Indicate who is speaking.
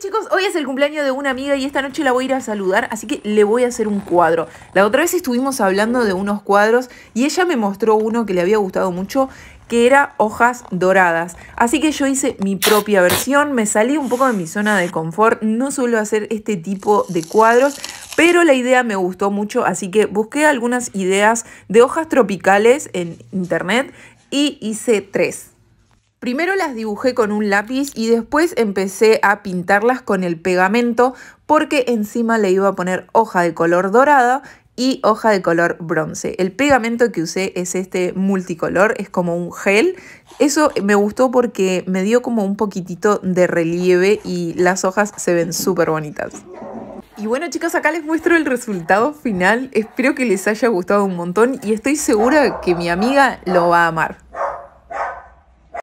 Speaker 1: chicos, hoy es el cumpleaños de una amiga y esta noche la voy a ir a saludar, así que le voy a hacer un cuadro. La otra vez estuvimos hablando de unos cuadros y ella me mostró uno que le había gustado mucho que era hojas doradas. Así que yo hice mi propia versión, me salí un poco de mi zona de confort, no suelo hacer este tipo de cuadros, pero la idea me gustó mucho, así que busqué algunas ideas de hojas tropicales en internet y hice tres. Primero las dibujé con un lápiz y después empecé a pintarlas con el pegamento porque encima le iba a poner hoja de color dorada y hoja de color bronce. El pegamento que usé es este multicolor, es como un gel. Eso me gustó porque me dio como un poquitito de relieve y las hojas se ven súper bonitas. Y bueno chicas, acá les muestro el resultado final. Espero que les haya gustado un montón y estoy segura que mi amiga lo va a amar.